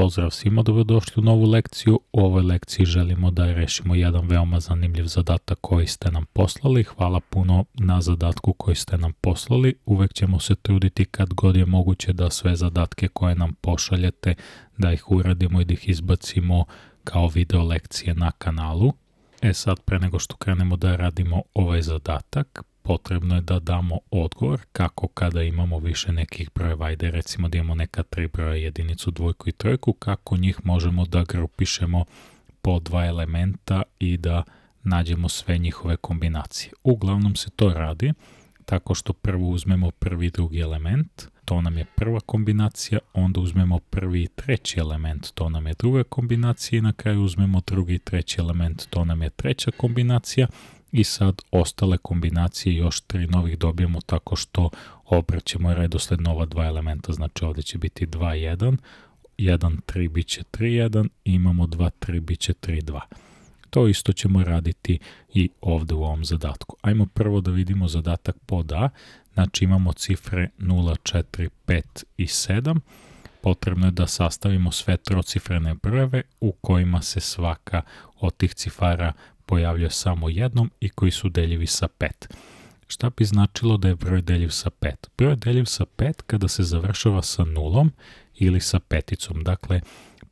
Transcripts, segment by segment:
Pozdrav svima, dobrodošli u novu lekciju. U ovoj lekciji želimo da rešimo jedan veoma zanimljiv zadatak koji ste nam poslali. Hvala puno na zadatku koji ste nam poslali. Uvek ćemo se truditi kad god je moguće da sve zadatke koje nam pošaljete, da ih uradimo i da ih izbacimo kao video lekcije na kanalu. E sad, pre nego što krenemo da radimo ovaj zadatak, potrebno je da damo odgovor kako kada imamo više nekih brojeva, ajde recimo da imamo neka tri broja jedinicu, dvojku i trojku, kako njih možemo da grupišemo po dva elementa i da nađemo sve njihove kombinacije. Uglavnom se to radi tako što prvo uzmemo prvi i drugi element, to nam je prva kombinacija, onda uzmemo prvi i treći element, to nam je druga kombinacija i na kraju uzmemo drugi i treći element, to nam je treća kombinacija i sad ostale kombinacije još tri novih dobijemo tako što obraćamo redosled nova dva elementa, znači ovde će biti 2, 1, 1, 3 bit će 3, 1, imamo 2, 3 bit će 3, 2. To isto ćemo raditi i ovde u ovom zadatku. Ajmo prvo da vidimo zadatak pod A, znači imamo cifre 0, 4, 5 i 7, potrebno je da sastavimo sve trocifrene brojeve u kojima se svaka od tih cifara pojavljuje samo jednom i koji su deljivi sa 5. Šta bi značilo da je broj deljiv sa 5? Broj je deljiv sa 5 kada se završava sa nulom ili sa peticom. Dakle,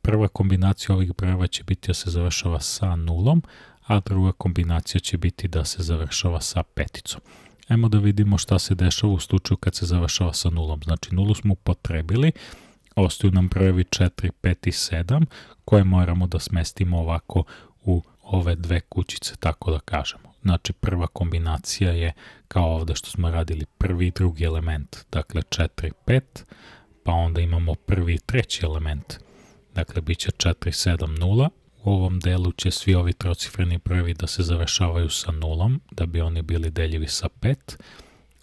prva kombinacija ovih brojeva će biti da se završava sa nulom, a druga kombinacija će biti da se završava sa peticom. Ajmo da vidimo šta se dešava u slučaju kad se završava sa nulom. Znači, nulu smo potrebili, ostaju nam brojevi 4, 5 i 7, koje moramo da smestimo ovako u ove dve kućice, tako da kažemo. Znači prva kombinacija je kao ovde što smo radili prvi i drugi element, dakle 4, 5, pa onda imamo prvi i treći element, dakle bit će 4, 7, 0. U ovom delu će svi ovi trocifreni prvi da se završavaju sa nulom, da bi oni bili deljivi sa 5,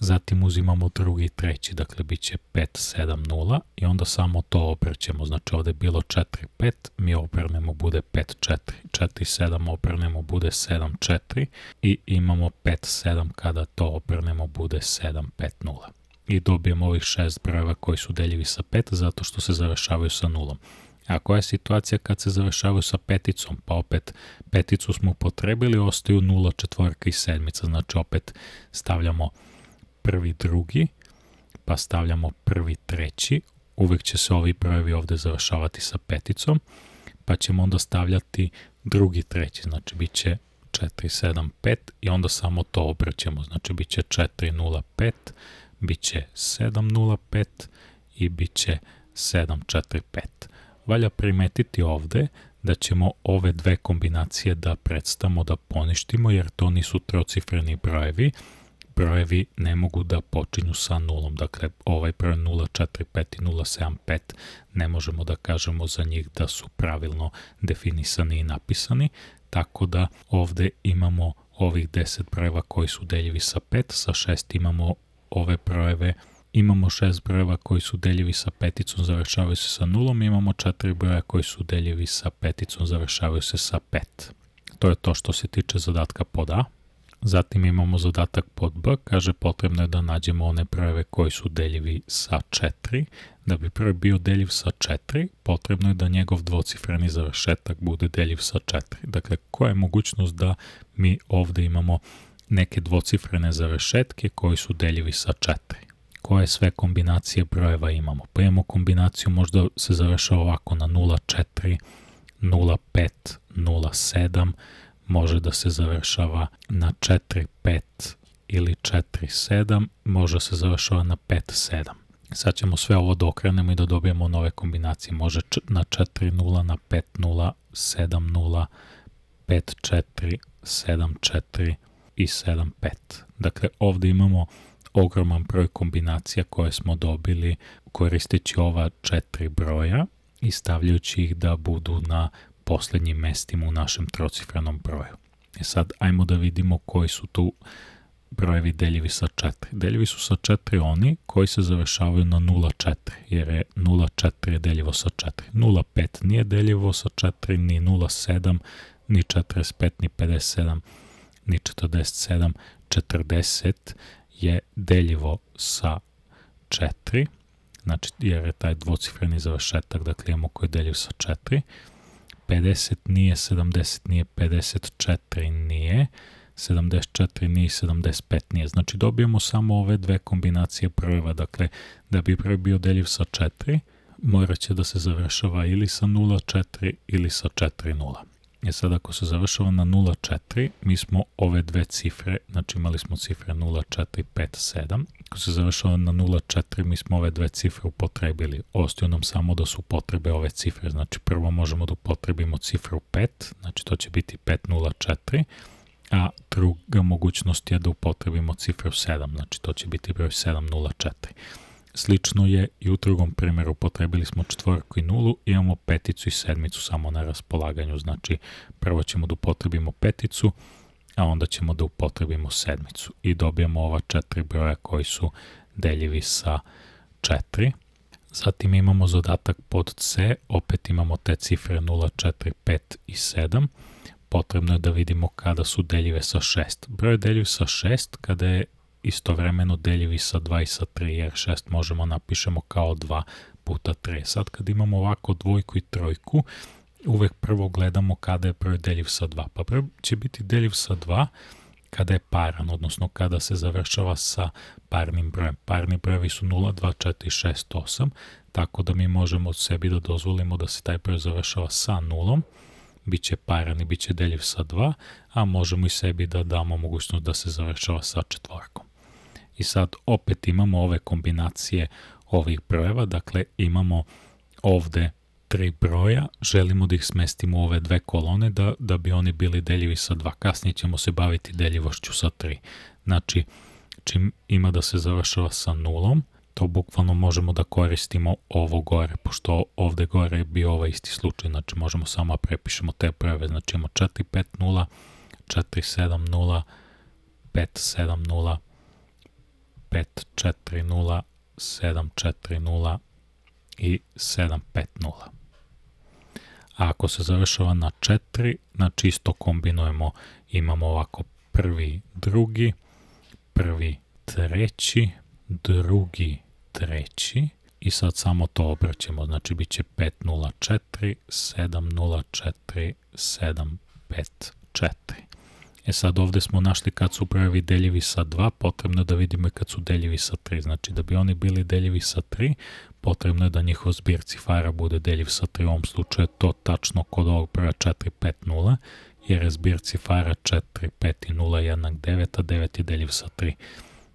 zatim uzimamo drugi i treći, dakle bit će 5, 7, 0 i onda samo to obrćemo, znači ovde je bilo 4, 5, mi obrnemo bude 5, 4, 4, 7 obrnemo bude 7, 4 i imamo 5, 7 kada to obrnemo bude 7, 5, 0 i dobijemo ovih šest brojeva koji su deljivi sa 5 zato što se završavaju sa 0. A koja je situacija kad se završavaju sa peticom? Pa opet peticu smo upotrebili, ostaju 0, 4 i 7, znači opet stavljamo 0, prvi, drugi, pa stavljamo prvi, treći, uvek će se ovi brojevi ovde završavati sa peticom, pa ćemo onda stavljati drugi, treći, znači bit će 4, 7, 5 i onda samo to obraćamo, znači bit će 4, 0, 5, bit će 7, 0, 5 i bit će 7, 4, 5. Valja primetiti ovde da ćemo ove dve kombinacije da predstamo, da poništimo, jer to nisu trocifreni brojevi, brojevi ne mogu da počinju sa nulom. Dakle, ovaj broj 045 i 075 ne možemo da kažemo za njih da su pravilno definisani i napisani, tako da ovde imamo ovih 10 brojeva koji su deljivi sa 5, sa 6 imamo ove brojeve imamo šest brojeva koji su deljivi sa peticom, završavaju se sa nulom, imamo četiri broja koji su deljivi sa peticom, završavaju se sa pet. To je to što se tiče zadatka pod A. Zatim imamo zadatak pod B, kaže potrebno je da nađemo one brojeve koji su deljivi sa 4. Da bi broj bio deljiv sa 4, potrebno je da njegov dvocifreni završetak bude deljiv sa 4. Dakle, koja je mogućnost da mi ovde imamo neke dvocifrene završetke koji su deljivi sa 4? koje sve kombinacije brojeva imamo. Pa imamo kombinaciju, možda se završava ovako na 0,4, 0,5, 0,7, može da se završava na 4-5 ili 4-7, može da se završava na 5-7. Sad ćemo sve ovo da okrenemo i da dobijemo nove kombinacije. Može na 4-0, na 5-0, 7-0, 5-4, 7-4 i 7-5. Dakle, ovde imamo ogroman broj kombinacija koje smo dobili koristeći ova četiri broja i stavljajući ih da budu na poslednjim mestima u našem trocifrenom broju. E sad, ajmo da vidimo koji su tu brojevi deljivi sa 4. Deljivi su sa 4 oni koji se završavaju na 0,4, jer je 0,4 deljivo sa 4. 0,5 nije deljivo sa 4, ni 0,7, ni 45, ni 57, ni 47. 40 je deljivo sa 4, znači jer je taj dvocifreni završetak, dakle imamo koji je deljiv sa 4. 50 nije, 70 nije, 54 nije, 74 nije 75 nije. Znači dobijemo samo ove dve kombinacije prva. dakle da bi prvi bio deljiv sa 4, morat će da se završava ili sa 0,4 ili sa 4,0. E sad ako se završava na 0,4, mi smo ove dve cifre, znači imali smo cifre 7, Francusko se završava na 0,4, mi smo ove dve cifre upotrebili. Ostio nam samo da su potrebe ove cifre, znači prvo možemo da upotrebimo cifru 5, znači to će biti 5,04, a druga mogućnost je da upotrebimo cifru 7, znači to će biti broj 7,04. Slično je i u drugom primjeru upotrebili smo četvorku i nulu, imamo peticu i sedmicu samo na raspolaganju, znači prvo ćemo da upotrebimo peticu, a onda ćemo da upotrebimo sedmicu i dobijemo ova četiri broja koji su deljivi sa 4. Zatim imamo zadatak pod C, opet imamo te cifre 0, 4, 5 i 7. Potrebno je da vidimo kada su deljive sa 6. Broj je deljiv sa 6 kada je istovremeno deljivi sa 2 i sa 3, jer 6 možemo napišemo kao 2 puta 3. Sad kad imamo ovako dvojku i trojku, uvek prvo gledamo kada je prvi deljiv sa 2. Pa prvo će biti deljiv sa 2 kada je paran, odnosno kada se završava sa parnim brojem. Parni brojevi su 0, 2, 4, 6, 8, tako da mi možemo od sebi da dozvolimo da se taj broj završava sa 0, bit će paran i bit će deljiv sa 2, a možemo i sebi da damo mogućnost da se završava sa četvorkom. I sad opet imamo ove kombinacije ovih brojeva, dakle imamo ovde tri broja, želimo da ih smestimo u ove dve kolone da, da bi oni bili deljivi sa dva. Kasnije ćemo se baviti deljivošću sa tri. Znači, čim ima da se završava sa nulom, to bukvalno možemo da koristimo ovo gore, pošto ovde gore je bio ovaj isti slučaj, znači možemo samo da prepišemo te brojeve, znači imamo 4, 5, 0, 4, 7, 0, 5, 7, 0, 5, 4, 0, 7, 4, 0, i 7-5-0. A ako se završava na 4, znači isto kombinujemo, imamo ovako prvi, drugi, prvi, treći, drugi, treći i sad samo to obrćemo, znači bit će 5-0-4, 7-0-4, 7-5-4. E sad ovde smo našli kad su prvi deljivi sa 2, potrebno je da vidimo i kad su deljivi sa 3. Znači da bi oni bili deljivi sa 3, potrebno je da njihov zbir cifara bude deljiv sa 3. U ovom slučaju je to tačno kod ovog broja 4, 5, 0, jer je zbir cifara 4, 5 i 0 jednak 9, a 9 je deljiv sa 3.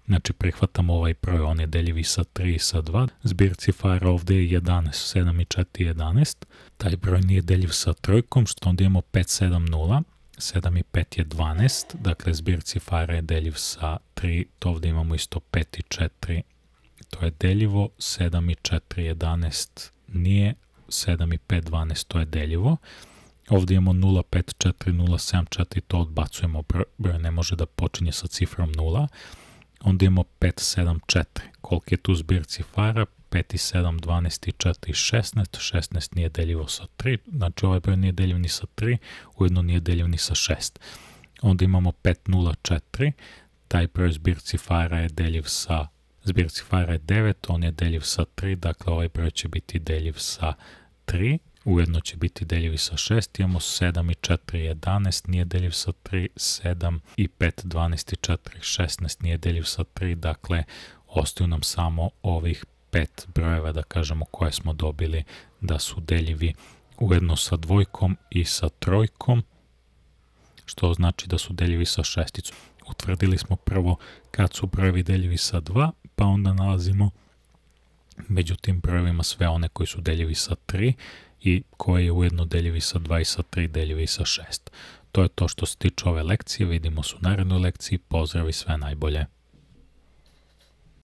Znači prihvatam ovaj broj, on je deljivi sa 3 i sa 2. Zbir cifara ovde je 11, 7 i 4 je 11. Taj broj nije deljiv sa trojkom, što onda imamo 5, 7, 0 7 i 5 je 12, dakle zbir cifara je deljiv sa 3, to ovde imamo isto 5 i 4, to je deljivo, 7 i 4 je 11 nije, 7 i 5 12 to je deljivo, ovde imamo 0, 5, 4, 0, 7, 4, to odbacujemo, broj ne može da počinje sa cifrom 0, onda imamo 5, 7, 4, koliko je tu zbir cifara, 5 i 7, 12 i 4 i 16, 16 nije deljivo sa 3, znači ovaj broj nije deljiv ni sa 3, ujedno nije deljiv ni sa 6. Onda imamo 5, 0, 4, taj broj zbir cifara je deljiv sa, zbir cifara je 9, on je deljiv sa 3, dakle ovaj broj će biti deljiv sa 3, ujedno će biti deljivi sa 6, imamo 7 i 4, 11, nije deljiv sa 3, 7 i 5, 12 i 4, 16, nije deljiv sa 3, dakle ostaju nam samo ovih pet brojeva, da kažemo, koje smo dobili da su deljivi ujedno sa dvojkom i sa trojkom, što znači da su deljivi sa šesticom. Utvrdili smo prvo kad su brojevi deljivi sa 2, pa onda nalazimo među tim brojevima sve one koji su deljivi sa 3 i koje je ujedno deljivi sa 2 i sa 3, deljivi sa 6. To je to što se tiče ove lekcije, vidimo se u narednoj lekciji, pozdrav i sve najbolje!